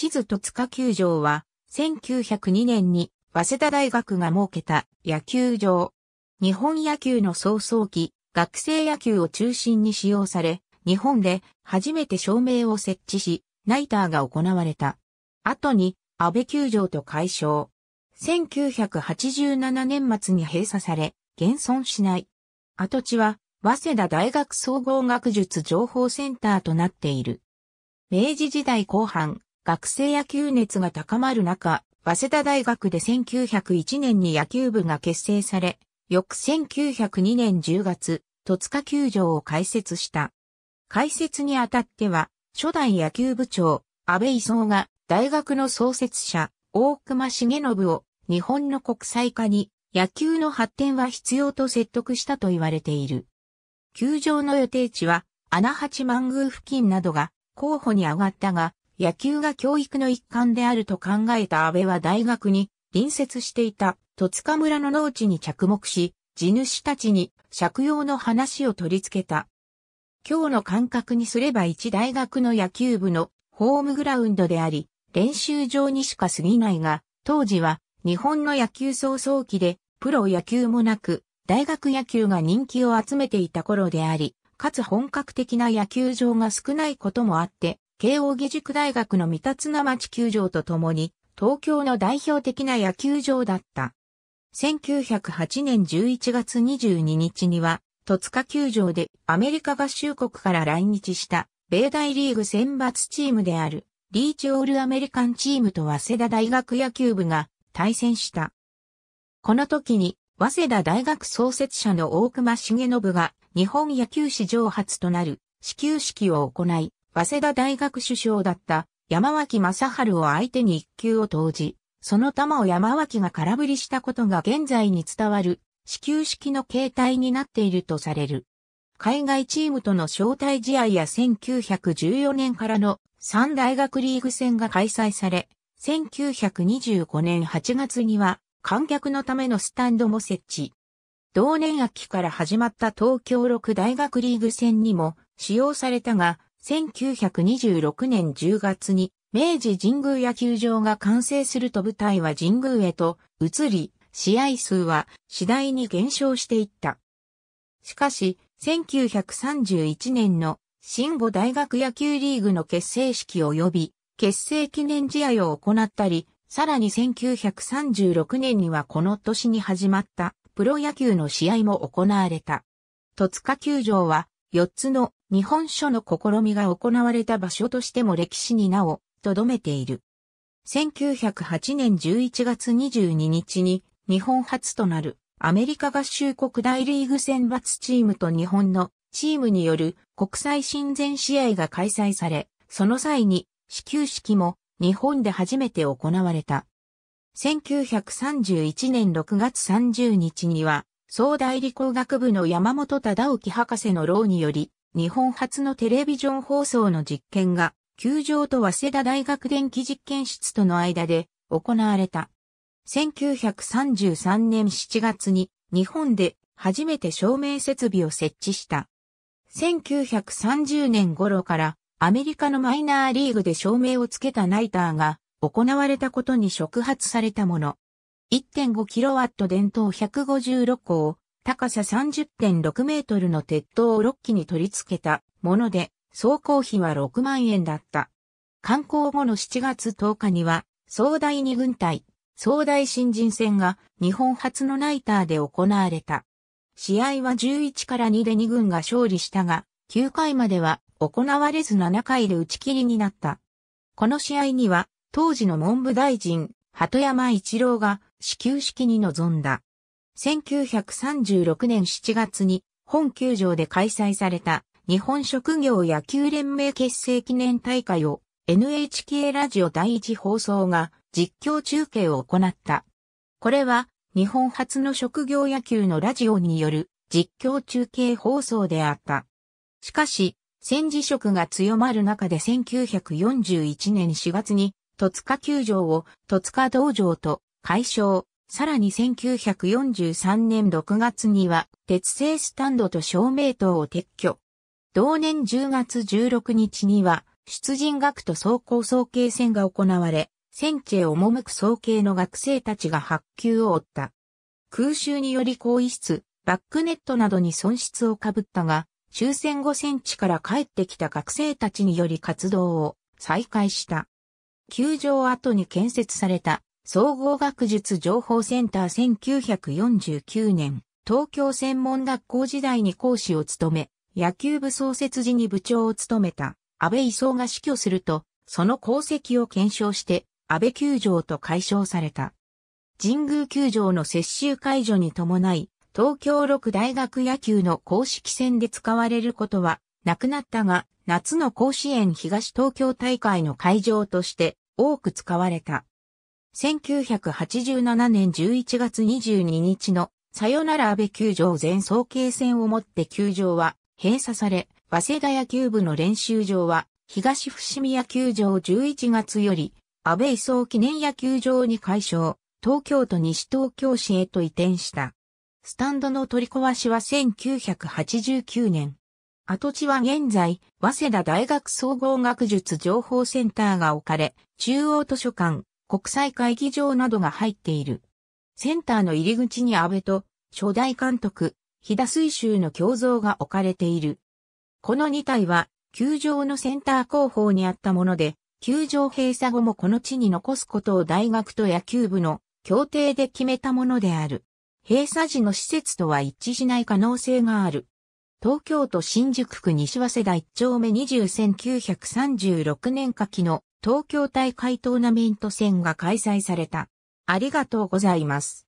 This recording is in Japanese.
地図戸塚球場は、1902年に、早稲田大学が設けた野球場。日本野球の早々期、学生野球を中心に使用され、日本で初めて照明を設置し、ナイターが行われた。後に、安倍球場と解消。1987年末に閉鎖され、現存しない。跡地は、早稲田大学総合学術情報センターとなっている。明治時代後半、学生野球熱が高まる中、早稲田大学で1901年に野球部が結成され、翌1902年10月、戸塚球場を開設した。開設にあたっては、初代野球部長、安倍磯が大学の創設者、大隈重信を日本の国際化に野球の発展は必要と説得したと言われている。球場の予定地は穴八万宮付近などが候補に上がったが、野球が教育の一環であると考えた安倍は大学に隣接していた戸塚村の農地に着目し、地主たちに借用の話を取り付けた。今日の感覚にすれば一大学の野球部のホームグラウンドであり、練習場にしか過ぎないが、当時は日本の野球早々期でプロ野球もなく、大学野球が人気を集めていた頃であり、かつ本格的な野球場が少ないこともあって、慶応義塾大学の三田綱町球場とともに、東京の代表的な野球場だった。1908年11月22日には、戸塚球場でアメリカ合衆国から来日した米大リーグ選抜チームであるリーチオールアメリカンチームと早稲田大学野球部が対戦した。この時に早稲田大学創設者の大隈重信が日本野球史上初となる始球式を行い、早稲田大学首相だった山脇正春を相手に一級を投じ、その玉を山脇が空振りしたことが現在に伝わる始球式の形態になっているとされる。海外チームとの招待試合や1914年からの3大学リーグ戦が開催され、1925年8月には観客のためのスタンドも設置。同年秋から始まった東京六大学リーグ戦にも使用されたが、1926年10月に明治神宮野球場が完成すると舞台は神宮へと移り、試合数は次第に減少していった。しかし、1931年の新語大学野球リーグの結成式及び結成記念試合を行ったり、さらに1936年にはこの年に始まったプロ野球の試合も行われた。戸塚球場は四つの日本書の試みが行われた場所としても歴史に名を留めている。1908年11月22日に日本初となるアメリカ合衆国大リーグ選抜チームと日本のチームによる国際親善試合が開催され、その際に始球式も日本で初めて行われた。1931年6月30日には総代理工学部の山本忠興博士の老により、日本初のテレビジョン放送の実験が、球場と早稲田大学電気実験室との間で行われた。1933年7月に日本で初めて照明設備を設置した。1930年頃からアメリカのマイナーリーグで照明をつけたナイターが行われたことに触発されたもの。1.5kW 電灯156個を高さ30.6メートルの鉄塔を6基に取り付けたもので、走行費は6万円だった。観光後の7月10日には、総大二軍隊、総大新人戦が日本初のナイターで行われた。試合は11から2で2軍が勝利したが、9回までは行われず7回で打ち切りになった。この試合には、当時の文部大臣、鳩山一郎が始球式に臨んだ。1936年7月に本球場で開催された日本職業野球連盟結成記念大会を NHK ラジオ第一放送が実況中継を行った。これは日本初の職業野球のラジオによる実況中継放送であった。しかし、戦時色が強まる中で1941年4月に戸塚球場を戸塚道場と解消。さらに1943年6月には鉄製スタンドと照明灯を撤去。同年10月16日には出陣学徒総行総計戦が行われ、戦地へ赴く総計の学生たちが発給を負った。空襲により更衣室、バックネットなどに損失をかぶったが、終戦後戦地から帰ってきた学生たちにより活動を再開した。球場後に建設された総合学術情報センター1949年、東京専門学校時代に講師を務め、野球部創設時に部長を務めた安倍磯が死去すると、その功績を検証して安倍球場と解消された。神宮球場の接収解除に伴い、東京六大学野球の公式戦で使われることはなくなったが、夏の甲子園東東京大会の会場として多く使われた。1987年11月22日のさよなら安倍球場全総計戦をもって球場は閉鎖され、早稲田野球部の練習場は東伏見野球場11月より安倍移送記念野球場に解消、東京都西東京市へと移転した。スタンドの取り壊しは1989年。跡地は現在、早稲田大学総合学術情報センターが置かれ、中央図書館、国際会議場などが入っている。センターの入り口に安倍と初代監督、飛田水州の胸像が置かれている。この2体は、球場のセンター後方にあったもので、球場閉鎖後もこの地に残すことを大学と野球部の協定で決めたものである。閉鎖時の施設とは一致しない可能性がある。東京都新宿区西早稲田1丁目20 1936年夏季の東京大会トーナメント戦が開催された。ありがとうございます。